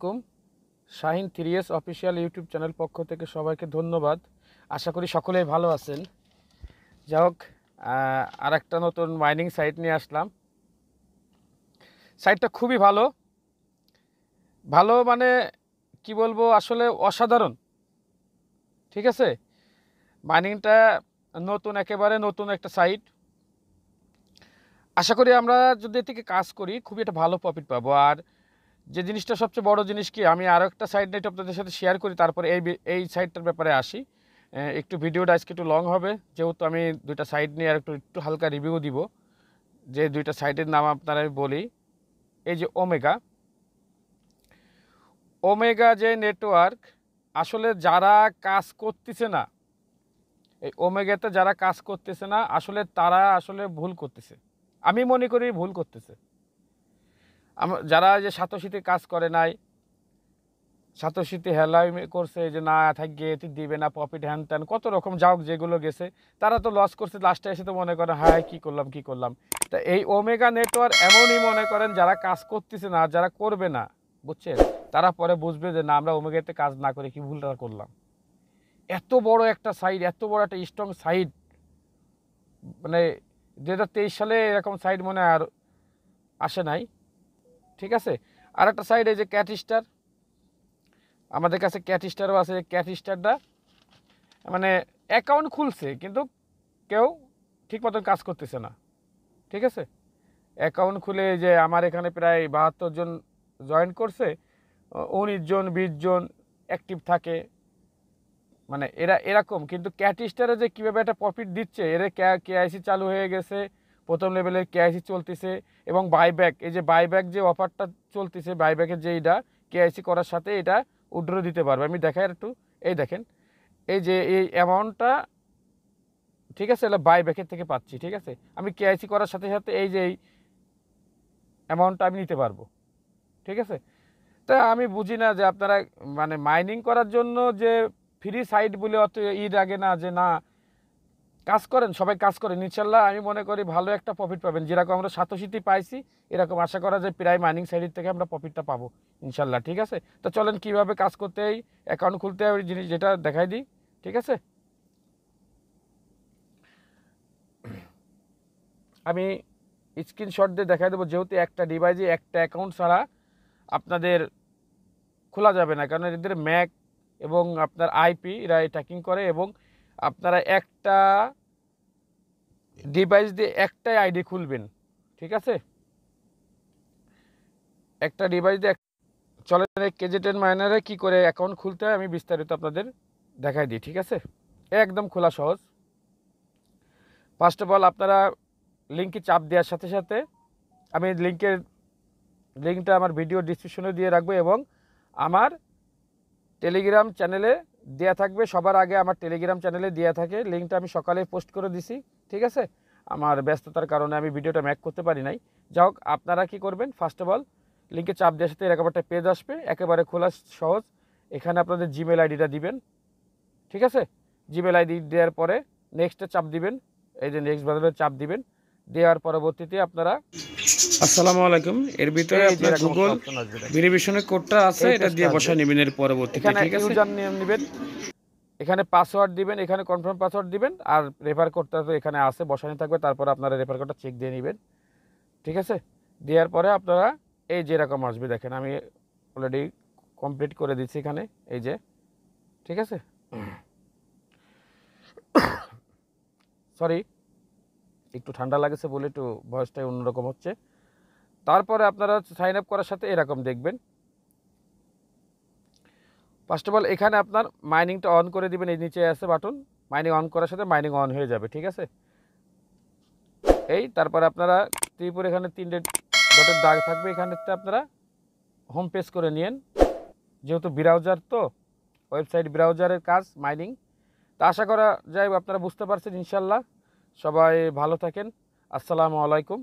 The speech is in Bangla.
আলাইকুম Shahin three official YouTube channel পক্ষ থেকে সবাইকে ধন্যবাদ আশা করি সকলেই ভালো আছেন যাই হোক আর একটা নতুন মাইনিং সাইট নিয়ে আসলাম সাইটটা খুবই ভালো ভালো মানে কি বলবো আসলে অসাধারণ ঠিক আছে মাইনিংটা নতুন একেবারে নতুন একটা সাইট আশা করি আমরা যদি এর থেকে কাজ করি খুবই একটা ভালো প্রফিট পাবো আর যে জিনিসটা সবচেয়ে বড় জিনিস কি আমি আরও একটা সাইড নাইট আপনাদের সাথে শেয়ার করি তারপরে এই এই সাইডটার ব্যাপারে আসি একটু ভিডিওটা আজকে একটু লং হবে যেহেতু আমি দুইটা সাইড নিয়ে আর একটু একটু হালকা রিভিউ দিব যে দুইটা সাইডের নাম আপনারা আমি বলি এই যে ওমেগা ওমেগা যে নেটওয়ার্ক আসলে যারা কাজ করতেছে না এই ওমেগাতে যারা কাজ করতেছে না আসলে তারা আসলে ভুল করতেছে আমি মনে করি ভুল করতেছে যারা যে সাতশীতে কাজ করে নাই সাতশীতে হেলাই করছে যে না থাকবে এটি দিবে না প্রফিট হ্যান ত্যান কত রকম যাওক যেগুলো গেছে তারা তো লস করছে লাস্টে এসে তো মনে করে হ্যাঁ কী করলাম কি করলাম তা এই ওমেগা নেটওয়ার্ক এমনই মনে করেন যারা কাজ করতেছে না যারা করবে না বুঝছেন তারা পরে বুঝবে যে না আমরা ওমেগাতে কাজ না করে কি ভুলটা করলাম এত বড় একটা সাইড এত বড় একটা স্ট্রং সাইড মানে দু সালে এরকম সাইড মনে আর আসে নাই ঠিক আছে আর একটা সাইড এই যে ক্যাট স্টার আমাদের কাছে ক্যাট স্টারও আছে ক্যাট স্টারটা মানে অ্যাকাউন্ট খুলছে কিন্তু কেউ ঠিক মতন কাজ করতেছে না ঠিক আছে অ্যাকাউন্ট খুলে যে আমার এখানে প্রায় বাহাত্তর জন জয়েন করছে উনিশ জন বিশ জন অ্যাক্টিভ থাকে মানে এরা এরকম কিন্তু ক্যাটিস্টারে যে কীভাবে একটা প্রফিট দিচ্ছে এর কেআইসি চালু হয়ে গেছে প্রথম লেভেলের কেআইসি চলতেছে এবং বাইব্যাক এই যে বাইব্যাক যে অফারটা চলতেছে বাইব্যাকের যে এইটা কেআইসি করার সাথে এটা উড্র দিতে পারবে আমি দেখাই একটু এই দেখেন এই যে এই অ্যামাউন্টটা ঠিক আছে এটা বাইব্যাকের থেকে পাচ্ছি ঠিক আছে আমি কেআইসি করার সাথে সাথে এই যে এই অ্যামাউন্টটা আমি নিতে পারবো ঠিক আছে তা আমি বুঝি না যে আপনারা মানে মাইনিং করার জন্য যে ফ্রি সাইট বলে অত ঈদ আগে না যে না কাজ করেন সবাই কাজ করেন ইনশাল্লাহ আমি মনে করি ভালো একটা প্রফিট পাবেন যেরকম আমরা সাতশীতি পাইছি এরকম আশা করা যায় প্রায় মাইনিং সাইডের থেকে আমরা প্রফিটটা পাবো ইনশাল্লাহ ঠিক আছে তো চলেন কিভাবে কাজ করতে এই অ্যাকাউন্ট খুলতে ওই জিনিস যেটা দেখাই দিই ঠিক আছে আমি স্ক্রিনশট দিয়ে দেখাই দেবো যেহেতু একটা ডিভাইসে একটা অ্যাকাউন্ট ছাড়া আপনাদের খোলা যাবে না কারণ এদের ম্যাক এবং আপনার আইপি এরা ট্র্যাকিং করে এবং আপনারা একটা ডিভাইস দিয়ে একটাই আইডি খুলবেন ঠিক আছে একটা ডিভাইস দিয়ে চলে যাবে কেজেটেন মাইনারে কি করে অ্যাকাউন্ট খুলতে হয় আমি বিস্তারিত আপনাদের দেখাই দিই ঠিক আছে একদম খোলা সহজ ফার্স্ট অফ অল আপনারা লিঙ্কে চাপ দেওয়ার সাথে সাথে আমি লিঙ্কের লিঙ্কটা আমার ভিডিও ডিসক্রিপশনে দিয়ে রাখবো এবং আমার টেলিগ্রাম চ্যানেলে দেয়া থাকবে সবার আগে আমার টেলিগ্রাম চ্যানেলে দেয়া থাকে লিঙ্কটা আমি সকালে পোস্ট করে দিছি ঠিক আছে আমার ব্যস্ততার কারণে আমি ভিডিওটা ম্যাক করতে পারি নাই যা হোক আপনারা কি করবেন ফার্স্ট অফ অল লিঙ্কে চাপ দেওয়ার সাথে এরকম পেজ আসবে একেবারে খোলা সহজ এখানে আপনাদের জিমেল আইডিটা দিবেন ঠিক আছে জিমেল আইডি দেওয়ার পরে নেক্সটে চাপ দিবেন এই যে নেক্সট বাজারের চাপ দিবেন দেওয়ার পরবর্তীতে আপনারা আসসালামু আলাইকুম এর ভিতরে আপনার গুগল ভেরিফিকেশনের কোডটা আছে এটা দিয়ে বসা নেবেন এর পরবর্তীতে ঠিক আছে ইউজার নেম নেবেন এখানে পাসওয়ার্ড দিবেন এখানে কনফার্ম পাসওয়ার্ড দিবেন আর রেফার কোডটা তো এখানে আছে বসানো থাকবে তারপর আপনারা রেফার কোডটা চেক দিয়ে নেবেন ঠিক আছে দেওয়ার পরে আপনারা এই যেরকম আসবে দেখেন আমি অলরেডি কমপ্লিট করে দিচ্ছি এখানে এই যে ঠিক আছে সরি একটু ঠান্ডা লাগেছে বলে একটু বয়সটাই অন্যরকম হচ্ছে তারপরে আপনারা সাইন আপ করার সাথে এরকম দেখবেন ফার্স্ট অফ অল এখানে আপনার মাইনিংটা অন করে দিবেন এই নিচে আছে বাটন মাইনিং অন করার সাথে মাইনিং অন হয়ে যাবে ঠিক আছে এই তারপরে আপনারা ত্রিপুর এখানে তিনটে ডটের দাগ থাকবে এখানে আপনারা হোম পেজ করে নিন যেহেতু ব্রাউজার তো ওয়েবসাইট ব্রাউজারের কাজ মাইনিং তা আশা করা যায় আপনারা বুঝতে পারছেন ইনশাল্লাহ সবাই ভালো থাকেন আসসালামু আলাইকুম